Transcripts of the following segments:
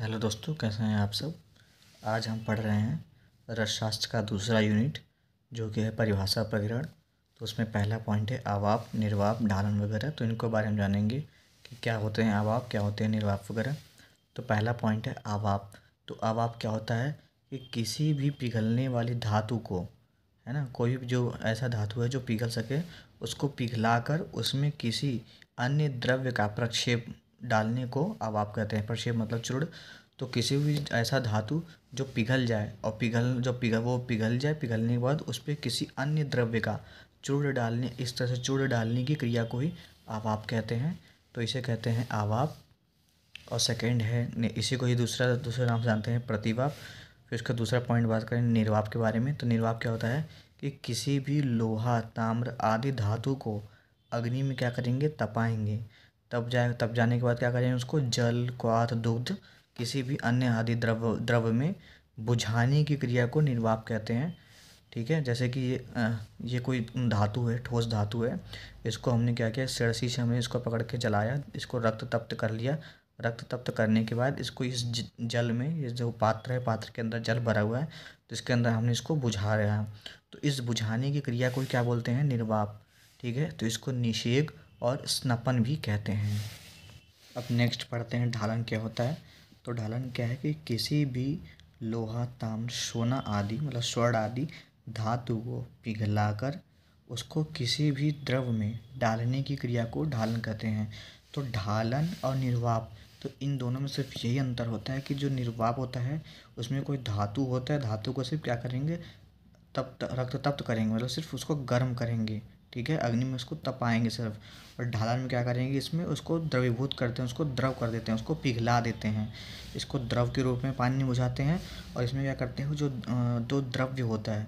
hello दोस्तों कैसे हैं आप सब आज हम पढ़ रहे हैं रसशास्त्र का दूसरा यूनिट जो कि है परिभाषा प्रकरण तो उसमें पहला पॉइंट है आवाप निर्वाप ढालन वगैरह तो इनको बारे में जानेंगे कि क्या होते हैं आवाप क्या होते हैं निर्वाप वगैरह तो पहला पॉइंट है आवाप तो आवाप क्या होता है कि किसी भी पिघलने वाली धातु को है ना कोई भी जो ऐसा धातु है जो पिघल सके उसको पिघला उसमें किसी अन्य द्रव्य का प्रक्षेप डालने को आप कहते हैं प्रक्षेप मतलब चूर्ण तो किसी भी ऐसा धातु जो पिघल जाए और पिघल जो पिघल वो पिघल जाए पिघलने के बाद उस पर किसी अन्य द्रव्य का चूर्ण डालने इस तरह से चूर्ण डालने की क्रिया को ही आप कहते हैं तो इसे कहते हैं आवाप और सेकंड है इसी को ही दूसरा दूसरे नाम जानते हैं प्रतिवाप फिर उसका दूसरा पॉइंट बात करें निर्वाप के बारे में तो निर्वाप क्या होता है कि किसी भी लोहा ताम्र आदि धातु को अग्नि में क्या करेंगे तपाएंगे तब जाए तब जाने के बाद क्या करें उसको जल क्वाथ दुग्ध किसी भी अन्य आदि द्रव्य द्रव्य में बुझाने की क्रिया को निर्वाप कहते हैं ठीक है जैसे कि ये ये कोई धातु है ठोस धातु है इसको हमने क्या किया सिरसी से हमने इसको पकड़ के जलाया इसको रक्त तप्त कर लिया रक्त तप्त करने के बाद इसको इस जल में ये जो पात्र है पात्र के अंदर जल भरा हुआ है तो इसके अंदर हमने इसको बुझा रहा है तो इस बुझाने की क्रिया को क्या बोलते हैं निर्वाप ठीक है तो इसको निषेघ और स्नपन भी कहते हैं अब नेक्स्ट पढ़ते हैं ढालन क्या होता है तो ढालन क्या है कि किसी भी लोहा ताम्र सोना आदि मतलब स्वर्ण आदि धातु को पिघलाकर उसको किसी भी द्रव में डालने की क्रिया को ढालन कहते हैं तो ढालन और निर्वाप तो इन दोनों में सिर्फ यही अंतर होता है कि जो निर्वाप होता है उसमें कोई धातु होता है धातु को सिर्फ क्या करेंगे तप्त रक्त तप्त करेंगे मतलब सिर्फ उसको गर्म करेंगे ठीक है अग्नि में उसको तपाएंगे सिर्फ और ढालन में क्या करेंगे इसमें उसको द्रवीभूत करते हैं उसको द्रव कर देते हैं उसको पिघला देते हैं इसको द्रव के रूप में पानी बुझाते हैं और इसमें क्या करते हैं जो जो द्रव्य होता है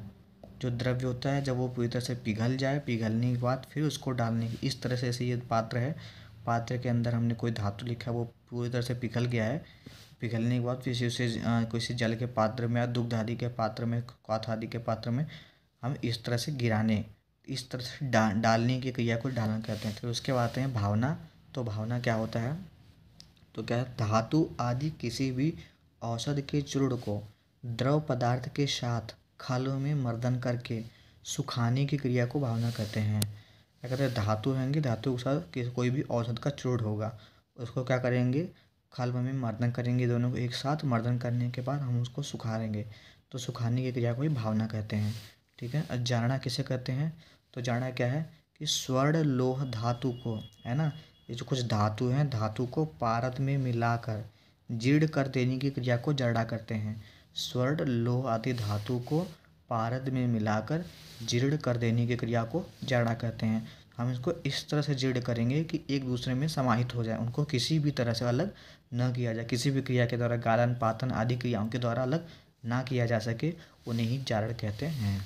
जो द्रव्य होता है जब वो पूरी तरह से पिघल जाए पिघलने के बाद फिर उसको डालने की इस तरह से ऐसे ये पात्र है पात्र के अंदर हमने कोई धातु लिखा है वो पूरी तरह से पिघल गया है पिघलने के बाद फिर उसे किसी जल के पात्र में या दुग्ध आदि के पात्र में क्वाथ आदि के पात्र में हम इस तरह से गिराने इस तरह से डा डालने की क्रिया को डालना कहते हैं फिर तो उसके बाद आते हैं भावना तो भावना क्या होता है तो क्या धातु आदि किसी भी औषध के चूर्ण को द्रव पदार्थ के साथ खालों में मर्दन करके सुखाने की क्रिया को भावना कहते हैं क्या कहते हैं धातु होंगे धातु के साथ कोई भी औषध का चूर्ण होगा उसको क्या करेंगे खाल में मर्दन करेंगे दोनों को एक साथ मर्दन करने के बाद हम उसको सुखा लेंगे तो सुखाने की क्रिया को ही भावना कहते हैं ठीक है जानना किसे कहते हैं तो जानना क्या है कि स्वर्ण लोह धातु को है ना ये जो कुछ धातु हैं धातु को पारद में मिलाकर जीर्ण कर देने की क्रिया को जड़ा करते हैं स्वर्ण लोह आदि धातु को पारद में मिलाकर जीर्ण कर देने की क्रिया को जड़ा कहते हैं हम इसको इस तरह से जीर्ण करेंगे कि एक दूसरे में समाहित हो जाए उनको किसी भी तरह से अलग न किया जाए किसी भी क्रिया के द्वारा गालन पातन आदि क्रियाओं के द्वारा अलग ना किया जा सके उन्हें ही जारण कहते हैं